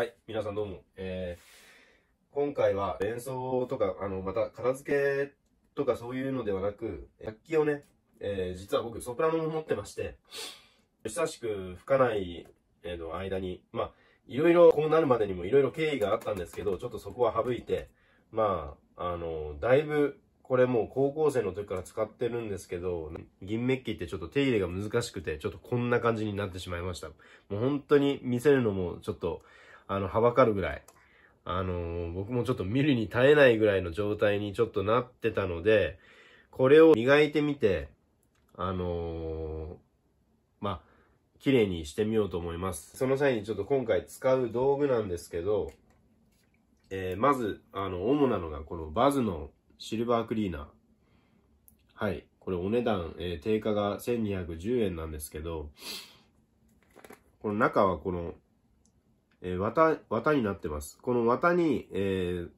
はい、皆さんどうも。えー、今回は演奏とか、あの、また片付けとかそういうのではなく、楽器をね、えー、実は僕ソプラノも持ってまして、久しく吹かない、えー、の間に、まあ、いろいろこうなるまでにもいろいろ経緯があったんですけど、ちょっとそこは省いて、まあ、あの、だいぶ、これもう高校生の時から使ってるんですけど、銀メッキってちょっと手入れが難しくて、ちょっとこんな感じになってしまいました。もう本当に見せるのもちょっと、あの、はばかるぐらい、あのー、僕もちょっと見るに耐えないぐらいの状態にちょっとなってたので、これを磨いてみて、あのー、まあ、綺麗にしてみようと思います。その際にちょっと今回使う道具なんですけど、えー、まず、あの、主なのがこのバズのシルバークリーナー。はい。これお値段、えー、定価が1210円なんですけど、この中はこのえー、綿、綿になってます。この綿に、えー、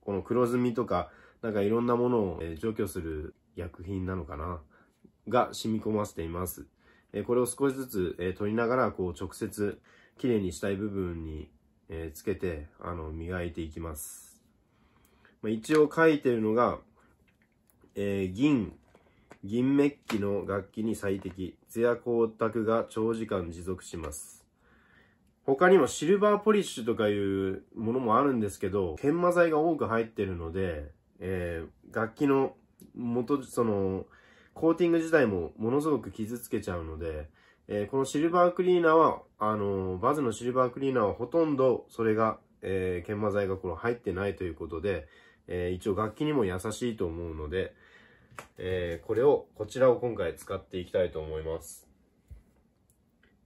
この黒ずみとか、なんかいろんなものを、え除去する薬品なのかなが染み込ませています。えこれを少しずつ、え取りながら、こう直接、きれいにしたい部分に、えつけて、あの、磨いていきます。まあ、一応書いてるのが、えー、銀、銀メッキの楽器に最適、艶光沢が長時間持続します。他にもシルバーポリッシュとかいうものもあるんですけど、研磨剤が多く入ってるので、えー、楽器の元、その、コーティング自体もものすごく傷つけちゃうので、えー、このシルバークリーナーは、あのバズのシルバークリーナーはほとんどそれが、えー、研磨剤がこの入ってないということで、えー、一応楽器にも優しいと思うので、えー、これを、こちらを今回使っていきたいと思います。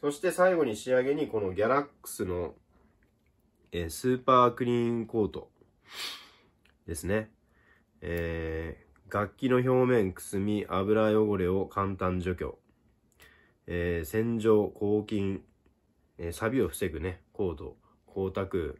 そして最後に仕上げにこのギャラックスの、えスーパークリーンコートですね。えー、楽器の表面、くすみ、油汚れを簡単除去。えー、洗浄、抗菌、えー、錆を防ぐね、コード、光沢、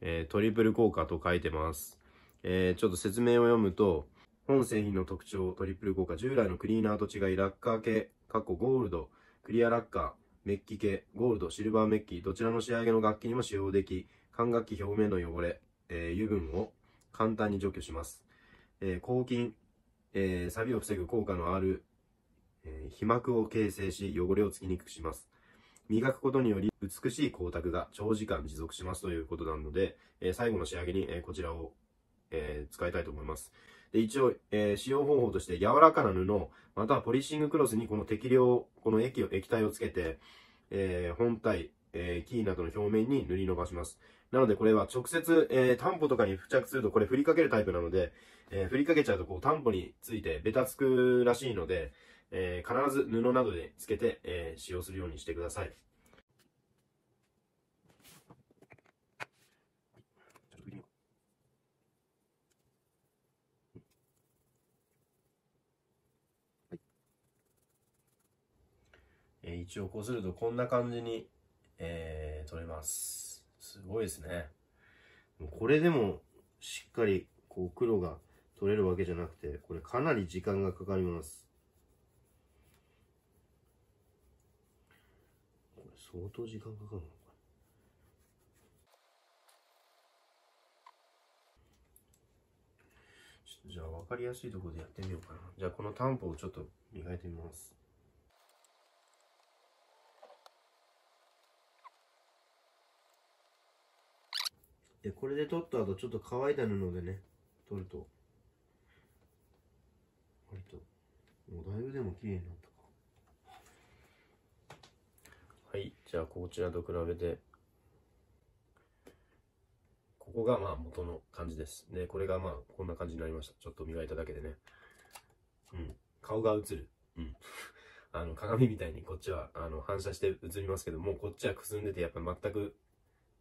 えー、トリプル効果と書いてます。えー、ちょっと説明を読むと、本製品の特徴、トリプル効果、従来のクリーナーと違い、ラッカー系、ッコゴールド、クリアラッカー、メッキ系、ゴールド、シルバーメッキ、どちらの仕上げの楽器にも使用でき、管楽器表面の汚れ、えー、油分を簡単に除去します。えー、抗菌、えー、錆を防ぐ効果のある、えー、皮膜を形成し、汚れをつきにくくします。磨くことにより、美しい光沢が長時間持続しますということなので、えー、最後の仕上げに、えー、こちらを、えー、使いたいと思います。で、一応、えー、使用方法として柔らかな布、またはポリッシングクロスにこの適量、この液を、液体をつけて、えー、本体、えー、キーなどの表面に塗り伸ばします。なのでこれは直接、えー、担保とかに付着するとこれ振りかけるタイプなので、えー、振りかけちゃうとこう担保についてベタつくらしいので、えー、必ず布などでつけて、えー、使用するようにしてください。応こうするとこんな感じに、えー、取れます。すごいですね。これでもしっかりこう黒が取れるわけじゃなくて、これかなり時間がかかります。これ相当時間かかるのじゃあ分かりやすいところでやってみようかな。じゃあこのタンポをちょっと磨いてみます。で、これで取った後、ちょっと乾いた布でね、取ると、割と、もうだいぶでも綺麗になったか。はい、じゃあこちらと比べて、ここがまあ元の感じです。で、これがまあこんな感じになりました。ちょっと磨いただけでね。うん、顔が映る。うん。あの、鏡みたいにこっちは、あの、反射して映りますけども、こっちはくすんでて、やっぱ全く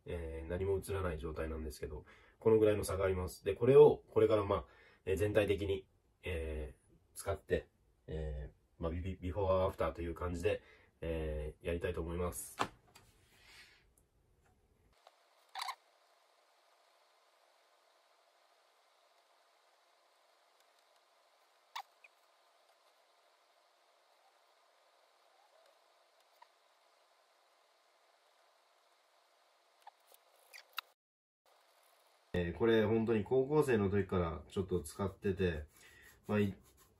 えー、何も映らない状態なんですけど、このぐらいの差があります。で、これを、これからまあ、えー、全体的に、えー、使って、えー、まあビ、ビフォーアフターという感じで、えー、やりたいと思います。えー、これ本当に高校生の時からちょっと使ってて、まあ、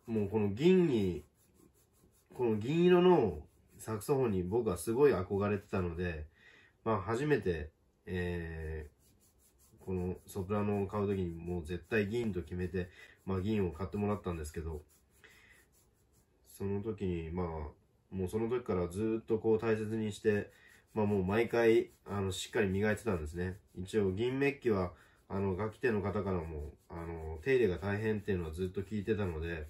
もうこの銀に、この銀色のサクソフォンに僕はすごい憧れてたので、まあ初めて、えー、このソプラノを買う時にもう絶対銀と決めて、まあ銀を買ってもらったんですけど、その時に、まあ、もうその時からずっとこう大切にして、まあもう毎回、あの、しっかり磨いてたんですね。一応銀メッキは、あの、楽器店の方からも、あの、手入れが大変っていうのはずっと聞いてたので、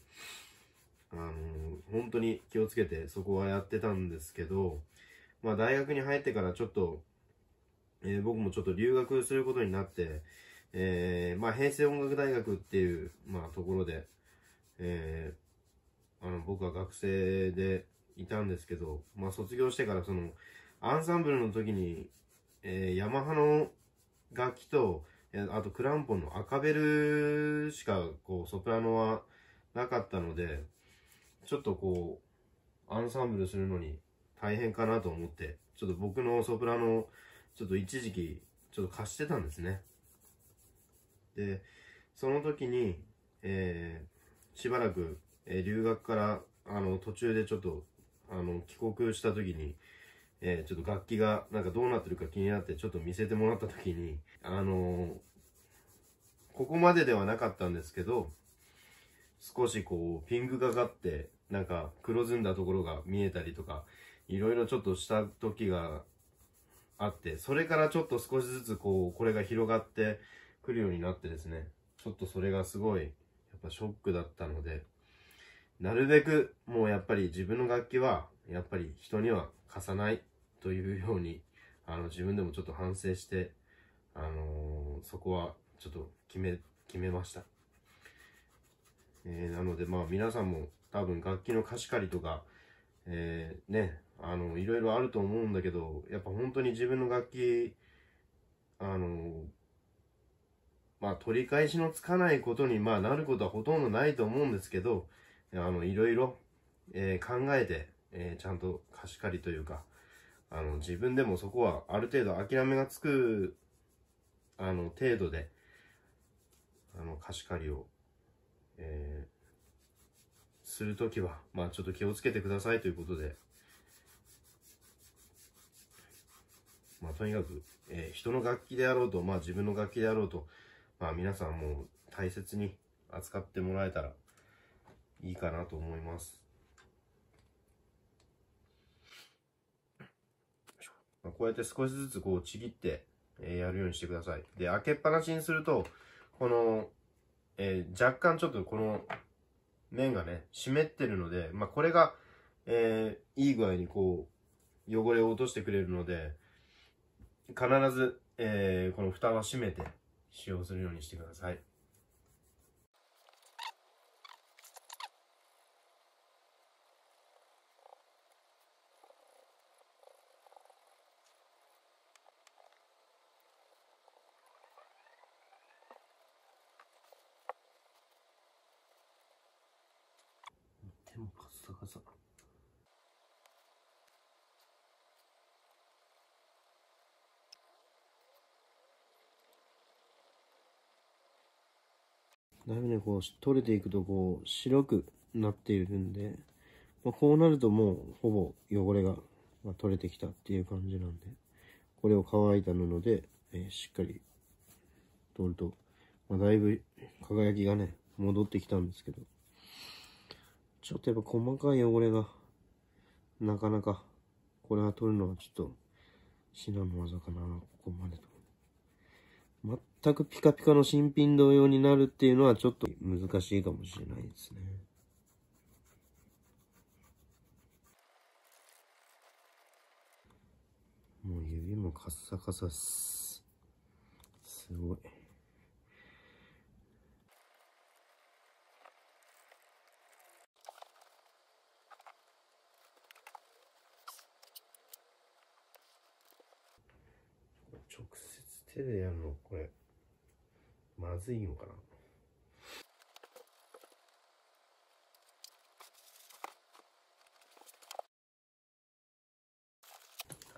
あの、本当に気をつけてそこはやってたんですけど、まあ大学に入ってからちょっと、えー、僕もちょっと留学することになって、えー、まあ平成音楽大学っていう、まあところで、えー、あの、僕は学生でいたんですけど、まあ卒業してからその、アンサンブルの時に、えー、ヤマハの楽器と、あとクランポンの赤ベルしか、こう、ソプラノはなかったので、ちょっとこう、アンサンブルするのに大変かなと思って、ちょっと僕のソプラノ、ちょっと一時期、ちょっと貸してたんですね。で、その時に、えー、しばらく、えー、留学から、あの、途中でちょっと、あの、帰国した時に、えー、ちょっと楽器がなんかどうなってるか気になってちょっと見せてもらった時に、あのー、ここまでではなかったんですけど、少しこう、ピングがかって、なんか黒ずんだところが見えたりとか、いろいろちょっとした時があって、それからちょっと少しずつこう、これが広がってくるようになってですね、ちょっとそれがすごい、やっぱショックだったので、なるべくもうやっぱり自分の楽器は、やっぱり人には貸さないというように、あの、自分でもちょっと反省して、あのー、そこはちょっと決め、決めました。えー、なのでまあ皆さんも多分楽器の貸し借りとか、えー、ね、あの、いろいろあると思うんだけど、やっぱ本当に自分の楽器、あの、まあ取り返しのつかないことに、まあなることはほとんどないと思うんですけど、あの、いろいろ、えー、考えて、えー、ちゃんと貸し借りというか、あの、自分でもそこはある程度諦めがつく、あの、程度で、あの、貸し借りを、えー、するときは、まあちょっと気をつけてくださいということで、まあとにかく、えー、人の楽器であろうと、まあ自分の楽器であろうと、まあ皆さんもう大切に扱ってもらえたらいいかなと思います。こうやって少しずつこうちぎって、えやるようにしてください。で、開けっぱなしにすると、この、えー、若干ちょっとこの面がね、湿ってるので、まあ、これが、えー、いい具合にこう、汚れを落としてくれるので、必ず、えー、この蓋は閉めて使用するようにしてください。もカサカサ。だいぶね、こう、取れていくとこう、白くなっているんで、まあ、こうなるともう、ほぼ汚れが、まあ、取れてきたっていう感じなんで、これを乾いた布で、えー、しっかり、取ると、まあ、だいぶ輝きがね、戻ってきたんですけど、ちょっとやっぱ細かい汚れが、なかなか、これは取るのはちょっと、至難の技かな、ここまでと。全くピカピカの新品同様になるっていうのはちょっと難しいかもしれないですね。もう指もカッサカサっす。すごい。手でやるのこれまずいのかな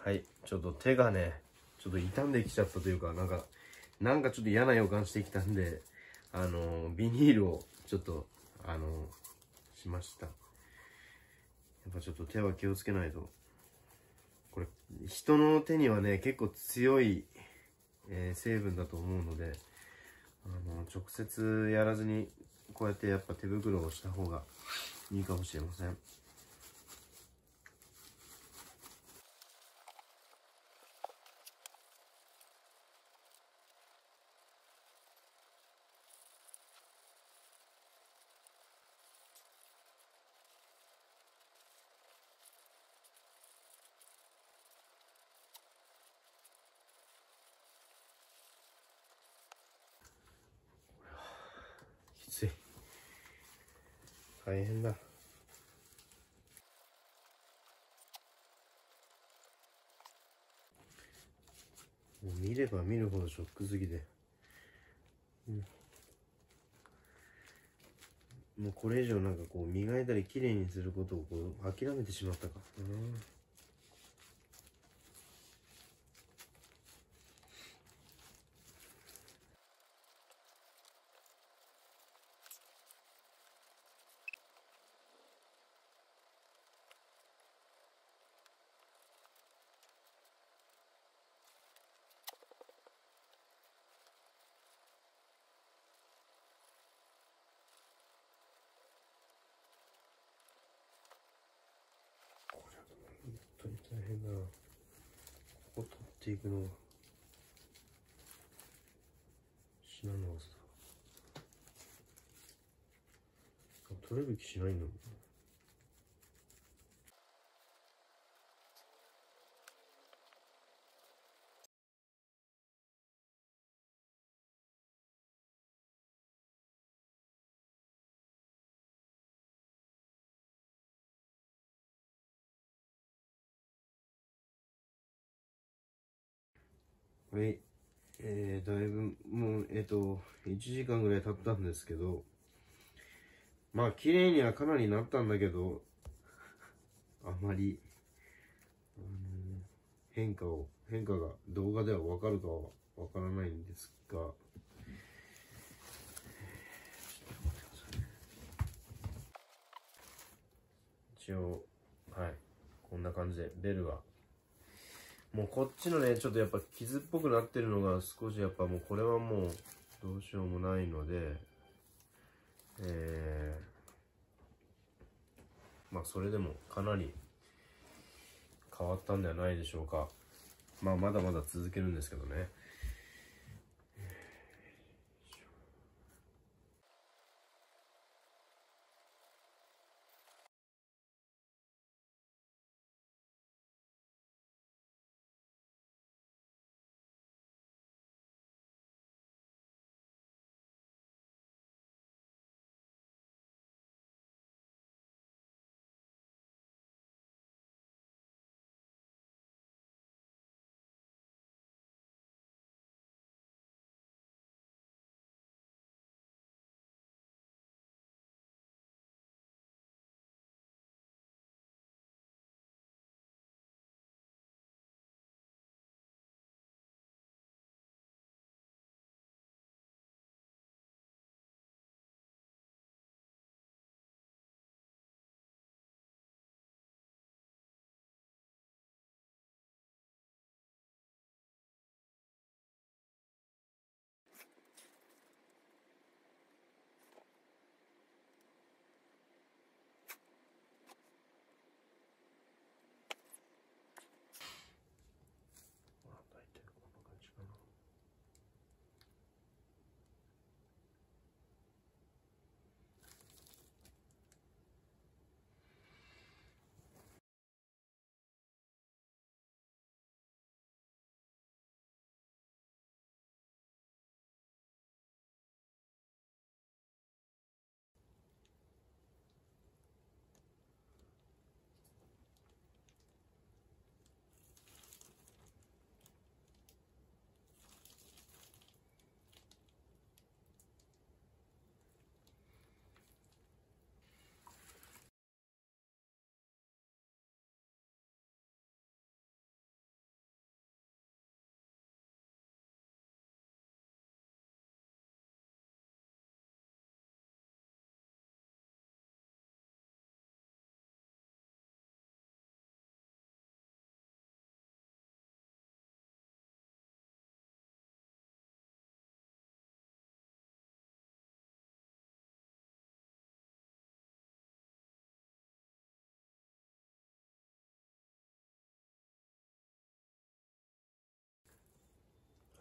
はいちょっと手がねちょっと傷んできちゃったというかなんかなんかちょっと嫌な予感してきたんであのビニールをちょっとあのしましたやっぱちょっと手は気をつけないとこれ人の手にはね結構強いえー、成分だと思うのであの直接やらずにこうやってやっぱ手袋をした方がいいかもしれません。大変だ。もう見れば見るほどショックすぎて、うん、もうこれ以上なんかこう磨いたり綺麗にすることをこう諦めてしまったか。うん変だなここ取っていくのは至難の技だ取れる気しないんだもんはい。えー、だいぶ、もう、えっ、ー、と、1時間ぐらい経ったんですけど、まあ、綺麗にはかなりなったんだけど、あまり、変化を、変化が動画ではわかるかはわからないんですが、一応、はい、こんな感じでベルはもうこっちのね、ちょっとやっぱ傷っぽくなってるのが少しやっぱもうこれはもうどうしようもないので、えー、まあそれでもかなり変わったんではないでしょうか。まあまだまだ続けるんですけどね。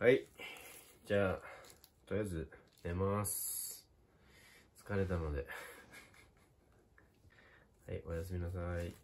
はい。じゃあ、とりあえず寝ます。疲れたので。はい、おやすみなさい。